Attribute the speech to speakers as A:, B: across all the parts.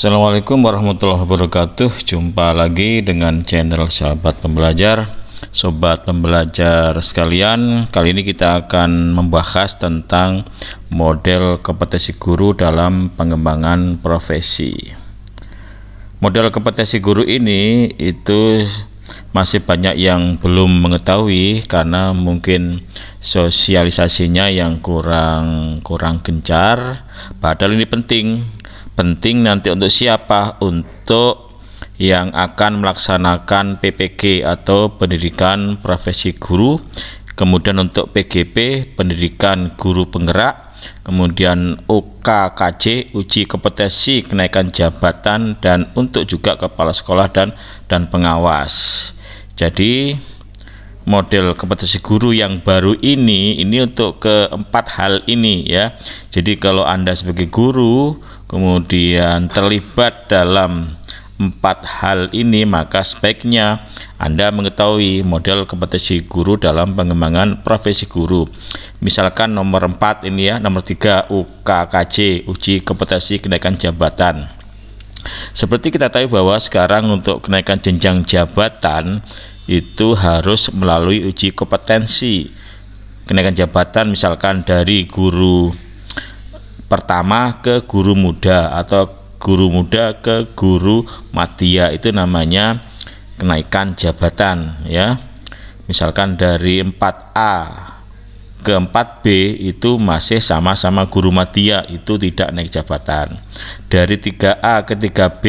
A: Assalamualaikum warahmatullahi wabarakatuh Jumpa lagi dengan channel sahabat pembelajar Sobat pembelajar sekalian Kali ini kita akan membahas tentang Model kompetensi guru dalam pengembangan profesi Model kompetensi guru ini itu masih banyak yang belum mengetahui karena mungkin sosialisasinya yang kurang kurang gencar padahal ini penting penting nanti untuk siapa untuk yang akan melaksanakan PPG atau pendidikan profesi guru kemudian untuk PGP pendidikan guru penggerak kemudian UKKJ uji kompetensi kenaikan jabatan dan untuk juga kepala sekolah dan dan pengawas jadi model kompetensi guru yang baru ini ini untuk keempat hal ini ya. Jadi kalau Anda sebagai guru kemudian terlibat dalam empat hal ini maka sebaiknya Anda mengetahui model kompetensi guru dalam pengembangan profesi guru. Misalkan nomor empat ini ya, nomor tiga UKKJ, uji kompetensi kenaikan jabatan. Seperti kita tahu bahwa sekarang untuk kenaikan jenjang jabatan itu harus melalui uji kompetensi kenaikan jabatan misalkan dari guru pertama ke guru muda atau guru muda ke guru matia itu namanya kenaikan jabatan ya misalkan dari 4A ke 4B itu masih sama-sama guru matia itu tidak naik jabatan dari 3A ke 3B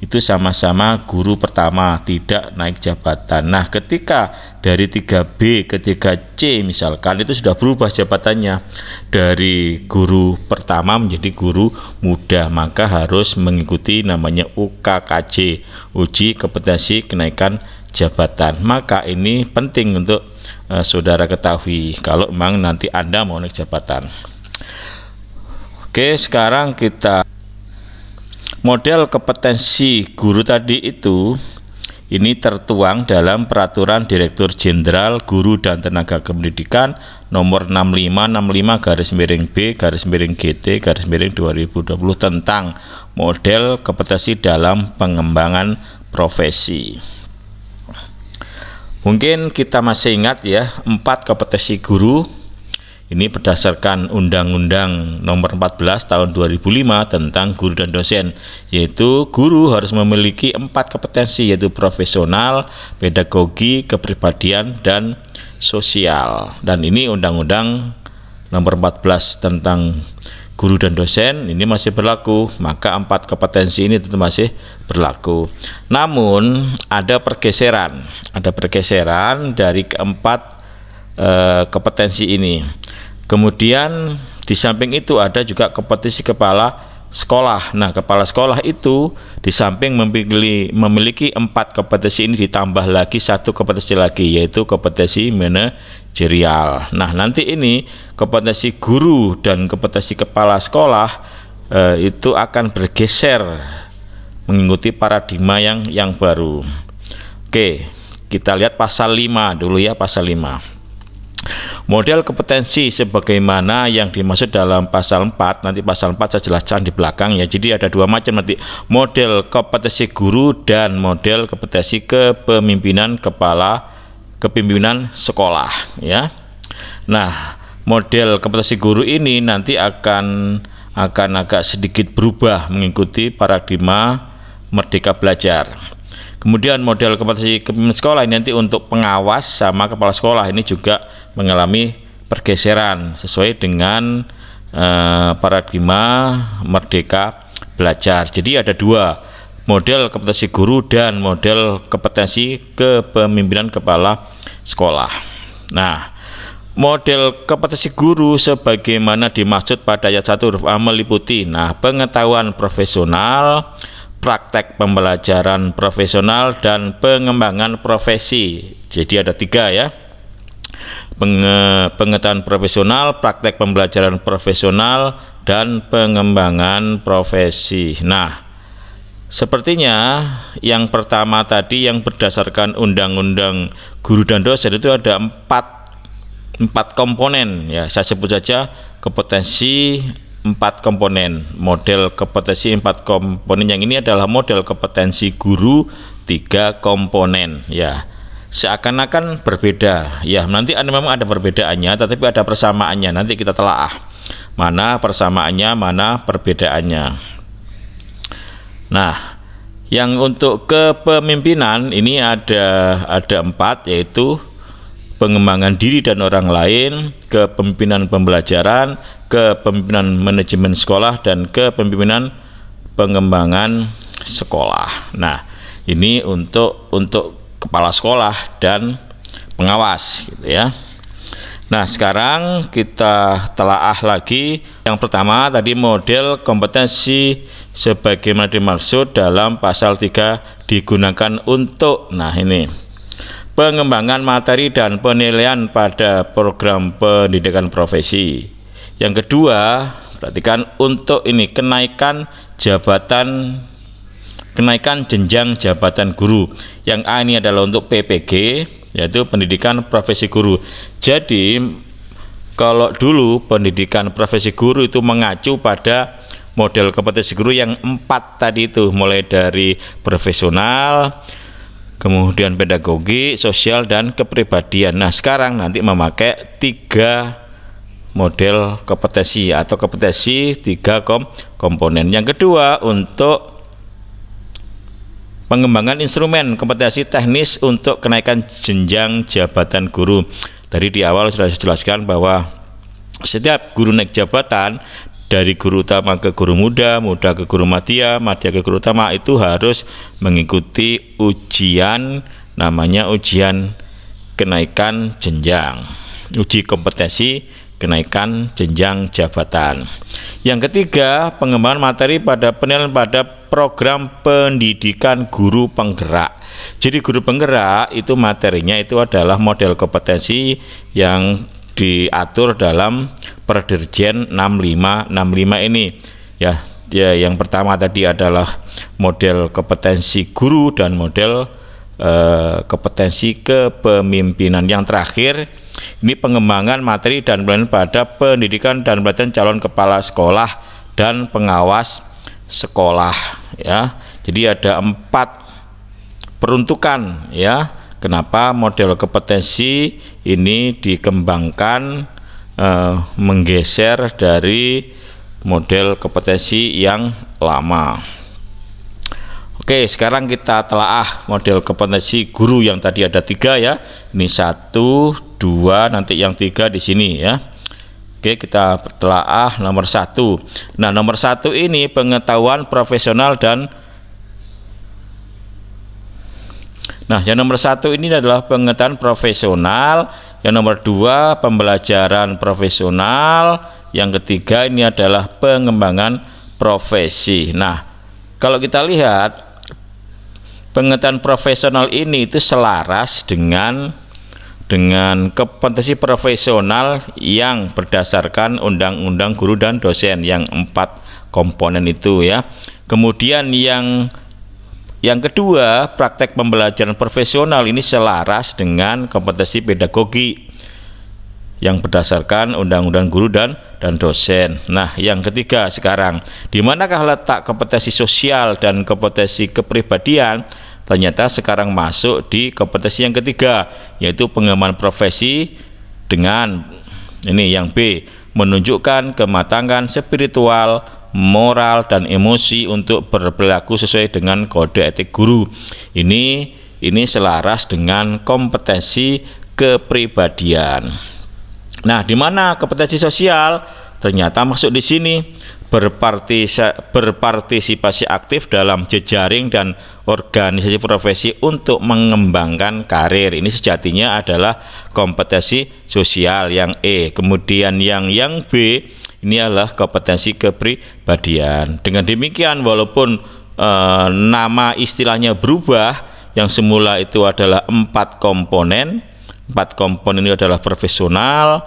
A: itu sama-sama guru pertama tidak naik jabatan. Nah, ketika dari 3B ke 3C misalkan itu sudah berubah jabatannya dari guru pertama menjadi guru muda, maka harus mengikuti namanya UKKC uji kompetensi kenaikan jabatan. Maka ini penting untuk uh, saudara ketahui kalau memang nanti Anda mau naik jabatan. Oke, sekarang kita Model kompetensi guru tadi itu ini tertuang dalam Peraturan Direktur Jenderal Guru dan Tenaga Kependidikan nomor 6565 garis miring B garis miring GT garis miring 2020 tentang model kompetensi dalam pengembangan profesi. Mungkin kita masih ingat ya, empat kompetensi guru ini berdasarkan Undang-Undang Nomor 14 Tahun 2005 tentang guru dan dosen, yaitu guru harus memiliki empat kompetensi yaitu profesional, pedagogi, kepribadian, dan sosial. Dan ini Undang-Undang Nomor 14 tentang guru dan dosen ini masih berlaku, maka empat kompetensi ini tentu masih berlaku. Namun ada pergeseran, ada pergeseran dari keempat Eh, kompetensi ini. Kemudian di samping itu ada juga kompetisi kepala sekolah. Nah, kepala sekolah itu di samping memiliki, memiliki empat kompetisi ini ditambah lagi satu kompetisi lagi yaitu kompetisi manajerial. Nah, nanti ini kompetisi guru dan kompetisi kepala sekolah eh, itu akan bergeser mengikuti paradigma yang yang baru. Oke, kita lihat pasal 5 dulu ya, pasal 5. Model kompetensi sebagaimana yang dimaksud dalam pasal 4 nanti pasal 4 saya jelaskan di belakang ya. Jadi ada dua macam nanti model kompetensi guru dan model kompetensi kepemimpinan kepala kepemimpinan sekolah ya. Nah, model kompetensi guru ini nanti akan akan agak sedikit berubah mengikuti paradigma merdeka belajar. Kemudian model kompetensi kepemimpinan sekolah ini nanti untuk pengawas sama kepala sekolah ini juga mengalami pergeseran sesuai dengan eh, paradigma merdeka belajar. Jadi ada dua model kompetensi guru dan model kompetensi kepemimpinan kepala sekolah. Nah, Model kompetensi guru sebagaimana dimaksud pada ayat 1 huruf A meliputi nah pengetahuan profesional, praktek pembelajaran profesional dan pengembangan profesi. Jadi ada tiga ya. Penge pengetahuan profesional, praktek pembelajaran profesional, dan pengembangan profesi. Nah, sepertinya yang pertama tadi yang berdasarkan undang-undang guru dan dosen itu ada empat, empat komponen ya. Saya sebut saja kompetensi, empat komponen model kompetensi empat komponen yang ini adalah model kompetensi guru tiga komponen ya seakan-akan berbeda ya nanti ada memang ada perbedaannya tetapi ada persamaannya nanti kita telaah mana persamaannya mana perbedaannya nah yang untuk kepemimpinan ini ada ada empat yaitu pengembangan diri dan orang lain, kepemimpinan pembelajaran, kepemimpinan manajemen sekolah dan kepemimpinan pengembangan sekolah. Nah, ini untuk untuk kepala sekolah dan pengawas gitu ya. Nah, sekarang kita telaah lagi yang pertama tadi model kompetensi sebagaimana dimaksud dalam pasal 3 digunakan untuk nah ini pengembangan materi dan penilaian pada program pendidikan profesi. Yang kedua, perhatikan untuk ini kenaikan jabatan kenaikan jenjang jabatan guru. Yang A ini adalah untuk PPG yaitu pendidikan profesi guru. Jadi kalau dulu pendidikan profesi guru itu mengacu pada model kompetensi guru yang empat tadi itu mulai dari profesional, kemudian pedagogi, sosial dan kepribadian. Nah, sekarang nanti memakai tiga model kompetensi atau kompetensi tiga kom komponen. Yang kedua untuk pengembangan instrumen kompetensi teknis untuk kenaikan jenjang jabatan guru. Tadi di awal sudah saya jelaskan bahwa setiap guru naik jabatan dari guru utama ke guru muda, muda ke guru matia, matia ke guru utama itu harus mengikuti ujian namanya ujian kenaikan jenjang. Uji kompetensi kenaikan jenjang jabatan. Yang ketiga, pengembangan materi pada penilaian pada program pendidikan guru penggerak. Jadi guru penggerak itu materinya itu adalah model kompetensi yang diatur dalam Perdirjen 6565 ini ya ya yang pertama tadi adalah model kompetensi guru dan model eh, kompetensi kepemimpinan yang terakhir ini pengembangan materi dan pelayanan pada pendidikan dan pelatihan calon kepala sekolah dan pengawas sekolah ya jadi ada empat peruntukan ya Kenapa model kompetensi ini dikembangkan eh, menggeser dari model kompetensi yang lama. Oke, sekarang kita telaah model kompetensi guru yang tadi ada tiga ya. Ini satu, dua, nanti yang tiga di sini ya. Oke, kita telaah nomor satu. Nah, nomor satu ini pengetahuan profesional dan Nah, yang nomor satu ini adalah pengetahuan profesional, yang nomor dua pembelajaran profesional, yang ketiga ini adalah pengembangan profesi. Nah, kalau kita lihat pengetahuan profesional ini itu selaras dengan dengan kompetensi profesional yang berdasarkan undang-undang guru dan dosen yang empat komponen itu ya. Kemudian yang yang kedua, praktek pembelajaran profesional ini selaras dengan kompetensi pedagogi yang berdasarkan undang-undang guru dan dan dosen. Nah, yang ketiga sekarang, di manakah letak kompetensi sosial dan kompetensi kepribadian? Ternyata sekarang masuk di kompetensi yang ketiga, yaitu pengembangan profesi dengan ini yang B, menunjukkan kematangan spiritual moral dan emosi untuk berperilaku sesuai dengan kode etik guru. Ini ini selaras dengan kompetensi kepribadian. Nah, di mana kompetensi sosial? Ternyata masuk di sini berpartisipasi aktif dalam jejaring dan organisasi profesi untuk mengembangkan karir. Ini sejatinya adalah kompetensi sosial yang E. Kemudian yang yang B ini adalah kompetensi kepribadian. Dengan demikian walaupun e, nama istilahnya berubah yang semula itu adalah empat komponen empat komponen ini adalah profesional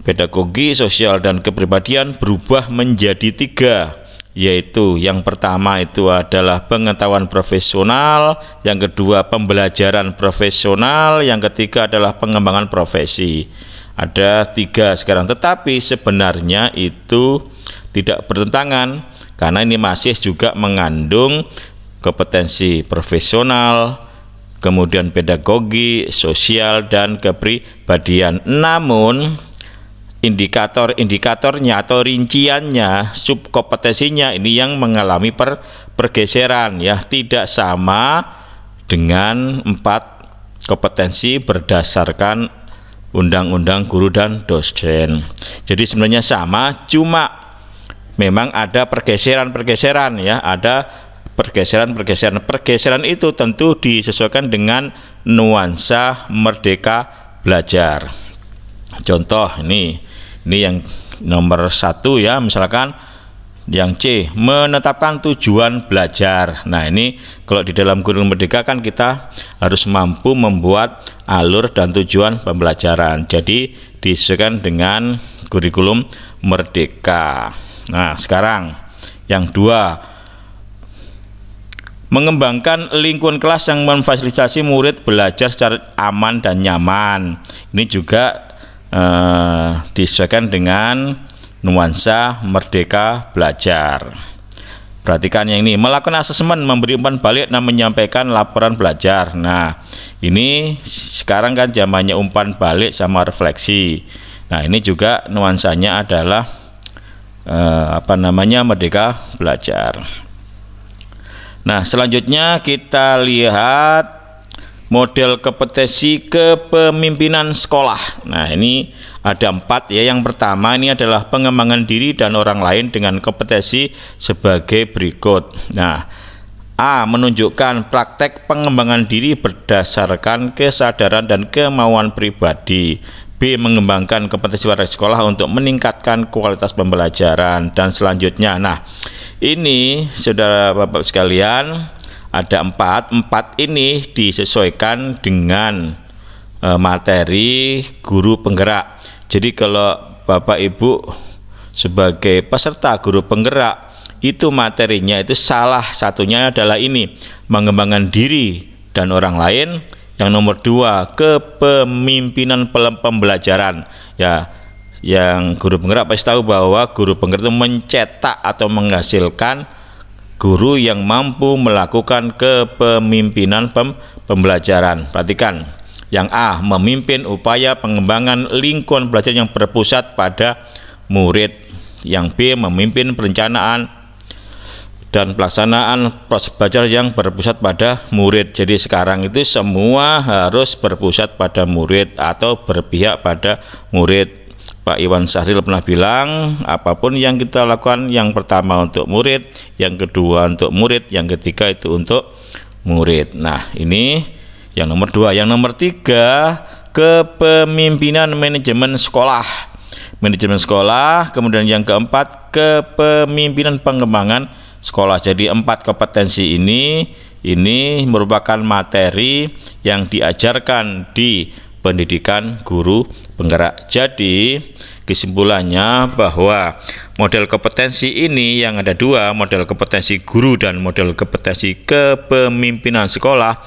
A: pedagogi sosial dan kepribadian berubah menjadi tiga yaitu yang pertama itu adalah pengetahuan profesional, yang kedua pembelajaran profesional, yang ketiga adalah pengembangan profesi. Ada tiga sekarang, tetapi sebenarnya itu tidak bertentangan karena ini masih juga mengandung kompetensi profesional, kemudian pedagogi, sosial, dan kepribadian. Namun, indikator-indikatornya atau rinciannya, subkompetensinya ini yang mengalami per pergeseran ya, tidak sama dengan empat kompetensi berdasarkan undang-undang guru dan dosen. Jadi sebenarnya sama, cuma memang ada pergeseran-pergeseran ya, ada pergeseran-pergeseran. Pergeseran itu tentu disesuaikan dengan nuansa merdeka belajar. Contoh ini, ini yang nomor satu ya, misalkan yang C menetapkan tujuan belajar. Nah, ini kalau di dalam kurikulum merdeka kan kita harus mampu membuat alur dan tujuan pembelajaran. Jadi disesuaikan dengan kurikulum merdeka. Nah, sekarang yang dua mengembangkan lingkungan kelas yang memfasilitasi murid belajar secara aman dan nyaman. Ini juga eh, disesuaikan dengan nuansa merdeka belajar. Perhatikan yang ini, melakukan asesmen, memberi umpan balik dan menyampaikan laporan belajar. Nah, ini sekarang kan zamannya umpan balik sama refleksi. Nah, ini juga nuansanya adalah eh, apa namanya merdeka belajar. Nah, selanjutnya kita lihat model kompetensi kepemimpinan sekolah. Nah, ini ada empat ya. Yang pertama ini adalah pengembangan diri dan orang lain dengan kompetensi sebagai berikut. Nah, A. Menunjukkan praktek pengembangan diri berdasarkan kesadaran dan kemauan pribadi. B. Mengembangkan kompetensi warga sekolah untuk meningkatkan kualitas pembelajaran. Dan selanjutnya, nah ini saudara bapak sekalian, ada empat empat ini disesuaikan dengan uh, materi guru penggerak jadi kalau bapak ibu sebagai peserta guru penggerak itu materinya itu salah satunya adalah ini mengembangkan diri dan orang lain yang nomor dua kepemimpinan pembelajaran ya yang guru penggerak pasti tahu bahwa guru penggerak itu mencetak atau menghasilkan guru yang mampu melakukan kepemimpinan pem pembelajaran. Perhatikan, yang A memimpin upaya pengembangan lingkungan belajar yang berpusat pada murid. Yang B memimpin perencanaan dan pelaksanaan proses belajar yang berpusat pada murid. Jadi sekarang itu semua harus berpusat pada murid atau berpihak pada murid. Pak Iwan Sahril pernah bilang, apapun yang kita lakukan, yang pertama untuk murid, yang kedua untuk murid, yang ketiga itu untuk murid. Nah, ini yang nomor dua. Yang nomor tiga, kepemimpinan manajemen sekolah. Manajemen sekolah, kemudian yang keempat, kepemimpinan pengembangan sekolah. Jadi empat kompetensi ini, ini merupakan materi yang diajarkan di pendidikan guru penggerak. Jadi, kesimpulannya bahwa model kompetensi ini yang ada dua, model kompetensi guru dan model kompetensi kepemimpinan sekolah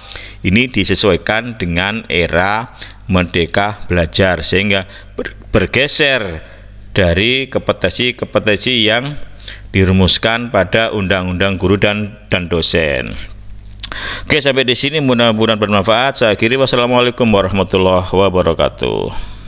A: ini disesuaikan dengan era merdeka belajar sehingga bergeser dari kompetensi-kompetensi yang dirumuskan pada undang-undang guru dan dan dosen. Oke, sampai di sini mudah-mudahan bermanfaat. Saya akhiri wassalamualaikum warahmatullahi wabarakatuh.